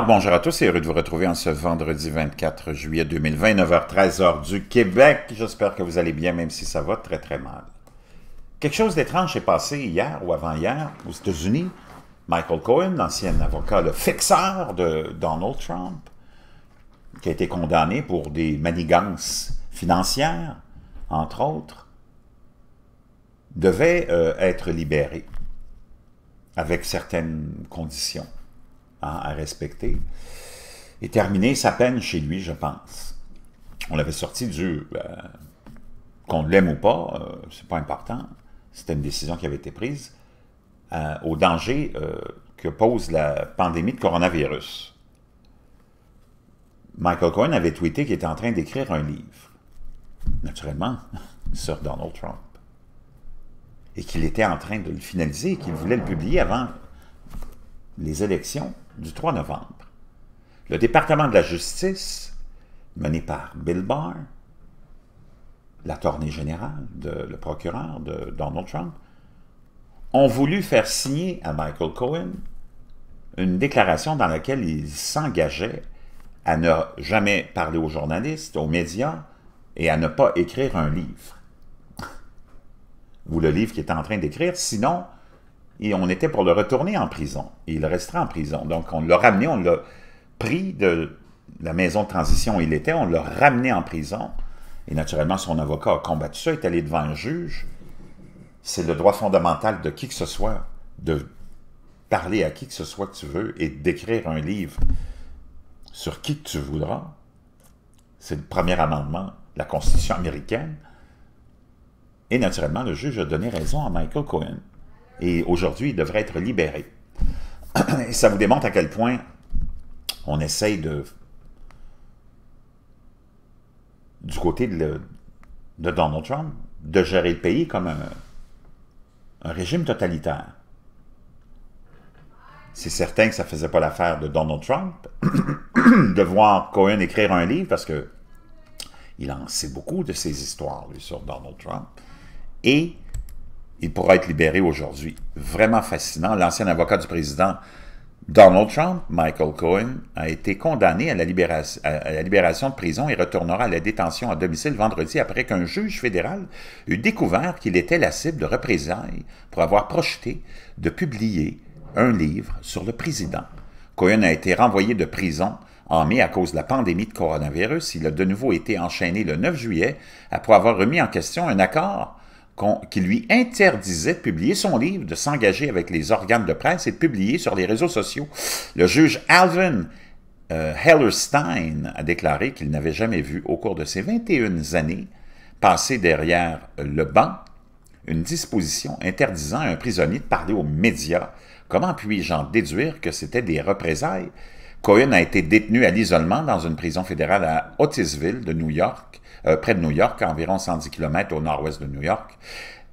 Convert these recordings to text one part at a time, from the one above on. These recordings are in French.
bonjour à tous et heureux de vous retrouver en ce vendredi 24 juillet 2020, 9h13 du Québec. J'espère que vous allez bien, même si ça va très très mal. Quelque chose d'étrange s'est passé hier ou avant-hier aux États-Unis. Michael Cohen, l'ancien avocat, le fixeur de Donald Trump, qui a été condamné pour des manigances financières, entre autres, devait euh, être libéré avec certaines conditions. Hein, à, respecter, et terminer sa peine chez lui, je pense. On l'avait sorti du... Euh, qu'on l'aime ou pas, euh, c'est pas important. C'était une décision qui avait été prise euh, au danger que pose la pandémie de coronavirus. Michael Cohen avait tweeté qu'il était en train d'écrire un livre, naturellement, sur Donald Trump. Et qu'il était en train de le finaliser et qu'il voulait le publier avant les élections du 3 novembre, le département de la justice, mené par Bill Barr, l'attorney générale de, le procureur de Donald Trump, ont voulu faire signer à Michael Cohen une déclaration dans laquelle il s'engageait à ne jamais parler aux journalistes, aux médias et à ne pas écrire un livre. Vous, le livre qu'il est en train d'écrire, sinon et on était pour le retourner en prison. Et il restera en prison. Donc, on l'a ramené, on l'a pris de la maison de transition où il était, on l'a ramené en prison. Et naturellement, son avocat a combattu ça, est allé devant un juge. C'est le droit fondamental de qui que ce soit de parler à qui que ce soit que tu veux et d'écrire un livre sur qui que tu voudras. C'est le premier amendement la Constitution américaine. Et naturellement, le juge a donné raison à Michael Cohen. Et aujourd'hui, il devrait être libéré. Et ça vous démontre à quel point on essaye de... du côté de, Donald Trump, de gérer le pays comme un, régime totalitaire. C'est certain que ça ne faisait pas l'affaire de Donald Trump de voir Cohen écrire un livre parce que il en sait beaucoup de ces histoires lui, sur Donald Trump. Et il pourra être libéré aujourd'hui. Vraiment fascinant. L'ancien avocat du président Donald Trump, Michael Cohen, a été condamné à la, libération, de prison et retournera à la détention à domicile vendredi après qu'un juge fédéral eut découvert qu'il était la cible de représailles pour avoir projeté de publier un livre sur le président. Cohen a été renvoyé de prison en mai à cause de la pandémie de coronavirus. Il a de nouveau été enchaîné le 9 juillet après avoir remis en question un accord qui lui interdisait de publier son livre, de s'engager avec les organes de presse et de publier sur les réseaux sociaux. Le juge Alvin euh, Hellerstein a déclaré qu'il n'avait jamais vu au cours de ses 21 années passer derrière le banc une disposition interdisant à un prisonnier de parler aux médias. Comment puis-je en déduire que c'était des représailles Cohen a été détenu à l'isolement dans une prison fédérale à Otisville, de New York, euh, près de New York, à environ 110 km au nord-ouest de New York.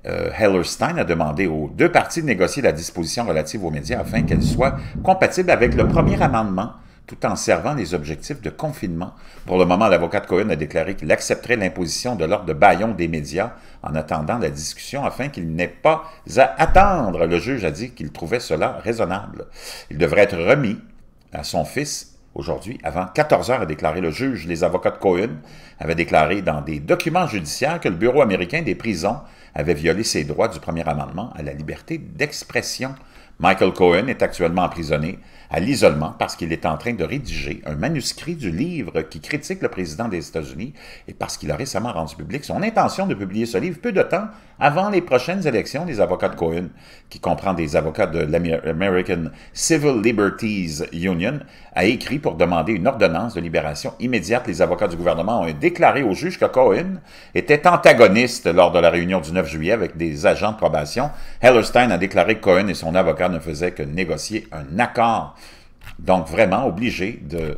Euh, Hellerstein a demandé aux deux parties de négocier la disposition relative aux médias afin qu'elle soit compatible avec le premier amendement tout en servant les objectifs de confinement. Pour le moment, l'avocat de Cohen a déclaré qu'il accepterait l'imposition de l'ordre de baillon des médias en attendant la discussion afin qu'il n'ait pas à attendre. Le juge a dit qu'il trouvait cela raisonnable. Il devrait être remis à son fils aujourd'hui, avant 14 heures, a déclaré le juge. Les avocats de Cohen avaient déclaré dans des documents judiciaires que le Bureau américain des prisons avait violé ses droits du premier amendement à la liberté d'expression. Michael Cohen est actuellement emprisonné à l'isolement parce qu'il est en train de rédiger un manuscrit du livre qui critique le président des États-Unis et parce qu'il a récemment rendu public son intention de publier ce livre peu de temps avant les prochaines élections des avocats de Cohen, qui comprend des avocats de l'American Civil Liberties Union, a écrit pour demander une ordonnance de libération immédiate. Les avocats du gouvernement ont déclaré au juge que Cohen était antagoniste lors de la réunion du 9 juillet avec des agents de probation. Hellerstein a déclaré que Cohen et son avocat ne faisaient que négocier un accord donc, vraiment obligé de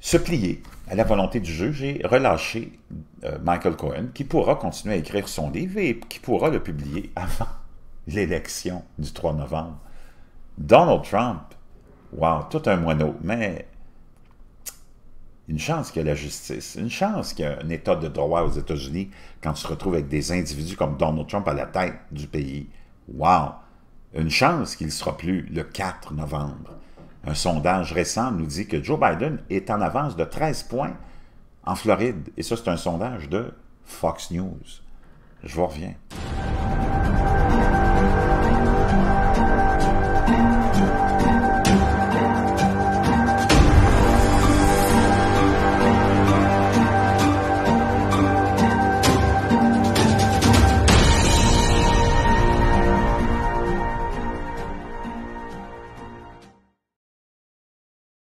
se plier à la volonté du juge et relâcher euh, Michael Cohen, qui pourra continuer à écrire son livre et qui pourra le publier avant l'élection du 3 novembre. Donald Trump, wow, tout un moineau, mais une chance qu'il y a la justice, une chance qu'il y a un état de droit aux États-Unis quand tu se retrouves avec des individus comme Donald Trump à la tête du pays. Wow! une chance qu'il ne sera plus le 4 novembre. Un sondage récent nous dit que Joe Biden est en avance de 13 points en Floride. Et ça, c'est un sondage de Fox News. Je vous reviens.